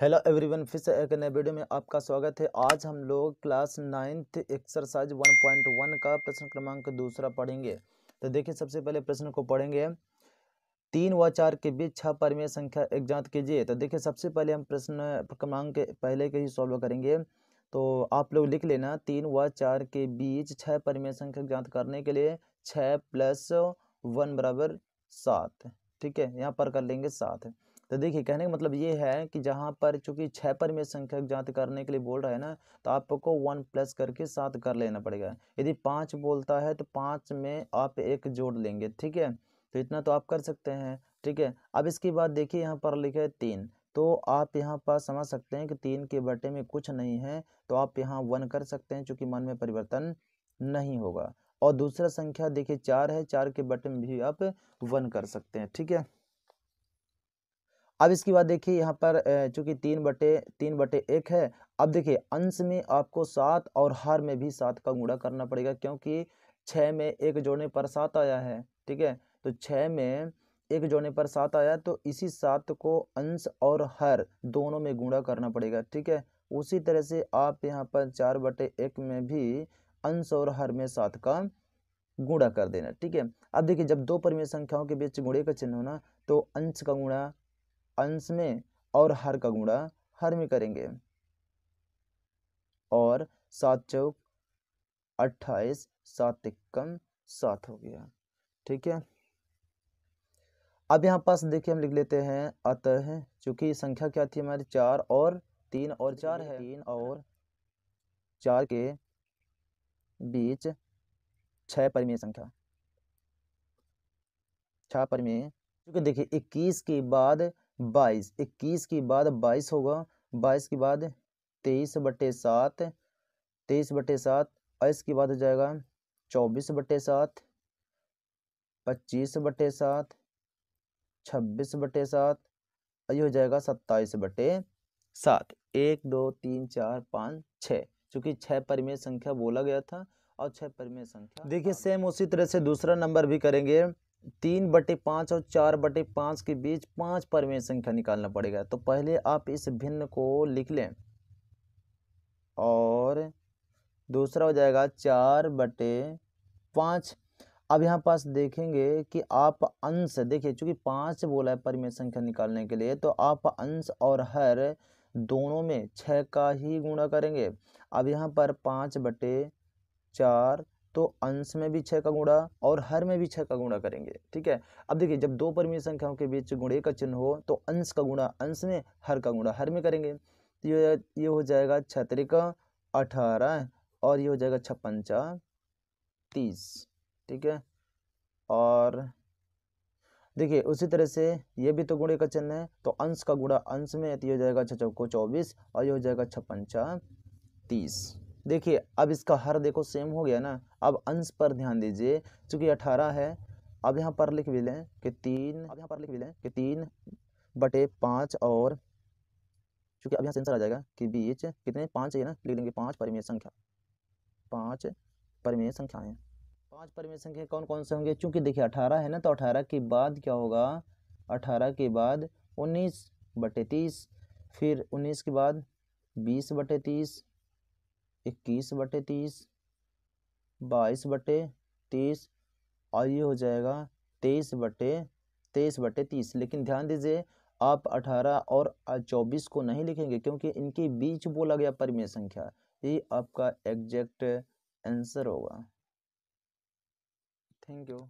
hello everyone फिर से एक नए वीडियो में आपका स्वागत है आज हम लोग class ninth exercise one point one का प्रश्न क्रमांक दूसरा पढ़ेंगे तो देखिए सबसे पहले प्रश्न को पढ़ेंगे तीन व चार के बीच छह परिमेय संख्या एक जांच कीजिए तो देखिए सबसे पहले हम प्रश्न क्रमांक पहले के ही सॉल्व करेंगे तो आप लोग लिख लेना तीन व चार के बीच छः परिमेय संख्या ज्ञात करने के लिए छः प्लस वन बराबर सात ठीक है यहाँ पर कर लेंगे सात तो देखिए कहने का मतलब ये है कि जहाँ पर चूंकि छः परिमेय संख्या ज्ञात करने के लिए बोल रहा है ना तो आपको वन प्लस करके सात कर लेना पड़ेगा यदि पाँच बोलता है तो पाँच में आप एक जोड़ लेंगे ठीक है तो इतना तो आप कर सकते हैं ठीक है अब इसके बाद देखिए यहाँ पर लिखा है तीन तो आप यहाँ पर समझ सकते हैं कि तीन के बटे में कुछ नहीं है तो आप यहाँ वन कर सकते हैं चूँकि मन में परिवर्तन नहीं होगा और दूसरा संख्या देखिए चार है चार के बटे में भी आप वन कर सकते हैं ठीक है अब इसके बाद देखिए यहाँ पर चूंकि तीन बटे तीन बटे एक है अब देखिए अंश में आपको सात और हर में भी सात का गुणा करना पड़ेगा क्योंकि छः में एक जोड़ने पर सात आया है ठीक है तो छः में एक जोड़ने पर सात आया तो इसी सात को अंश और हर दोनों में गुणा करना पड़ेगा ठीक है उसी तरह से आप यहाँ पर चार बटे एक में भी अंश और हर में सात का गुणा कर देना ठीक है अब देखिए जब दो परिमेय संख्याओं के बीच गुणे का चिन्ह होना तो अंश का गुणा अंश में और हर का गुणा हर में करेंगे और सात चौक अट्ठाईस सात इक्कम सात हो गया ठीक है अब यहाँ पास देखिए हम लिख लेते हैं अतः है, चूंकि संख्या क्या थी हमारी चार और तीन और चार है तीन और चार के बीच छह परिमेय संख्या छह परिमेय क्योंकि देखिए इक्कीस के बाद बाईस इक्कीस के बाद बाईस होगा बाईस के बाद तेईस बटे सात तेईस बटे सात और इसके बाद हो जाएगा चौबीस बटे सात पच्चीस बटे सात छब्बीस बटे सात और ये हो जाएगा सत्ताईस बटे सात एक दो तीन चार पाँच छ चूँकि छः परिमेय संख्या बोला गया था और छः परिमेय संख्या देखिए सेम उसी तरह से दूसरा नंबर भी करेंगे तीन बटे पाँच और चार बटे पाँच के बीच पाँच परिमेय संख्या निकालना पड़ेगा तो पहले आप इस भिन्न को लिख लें और दूसरा हो जाएगा चार बटे पाँच अब यहाँ पास देखेंगे कि आप अंश देखिए चूंकि पाँच बोला है परिमेय संख्या निकालने के लिए तो आप अंश और हर दोनों में छः का ही गुणा करेंगे अब यहाँ पर पाँच बटे चार तो अंश में भी छः का गुणा और हर में भी छः का गुणा करेंगे ठीक है अब देखिए जब दो परिमेय संख्याओं के बीच गुणे का चिन्ह हो तो अंश का गुणा अंश में हर का गुणा हर में करेंगे तो ये ये हो जाएगा छत्रिक अठारह और ये हो जाएगा छप्पनचा तीस ठीक है और देखिए उसी तरह से ये भी तो गुणे का चिन्ह है तो अंश का गुणा अंश में तो ये हो जाएगा छ चौको चौबीस और ये हो जाएगा छप्पन छा तीस देखिए अब इसका हर देखो सेम हो गया ना अब अंश पर ध्यान दीजिए चूंकि अठारह है अब यहाँ पर लिख भी लें कि तीन अब यहाँ पर लिख भी लें कि तीन बटे पाँच और चूंकि अब यहाँ सेंसर आ जाएगा कि बीच कितने पाँच है ना लिख लेंगे पाँच परिमेय संख्या पाँच परिमेय संख्याएँ पाँच परिमेय संख्या कौन कौन से होंगे चूंकि देखिए अठारह है ना तो अठारह के बाद क्या होगा अठारह के बाद उन्नीस बटे तीस फिर उन्नीस के बाद बीस बटे तीस इक्कीस बटे तीस बाईस बटे तीस और ये हो जाएगा तेईस बटे तेईस बटे तीस लेकिन ध्यान दीजिए आप अठारह और चौबीस को नहीं लिखेंगे क्योंकि इनके बीच बोला गया परिमेय संख्या ये आपका एग्जैक्ट आंसर होगा थैंक यू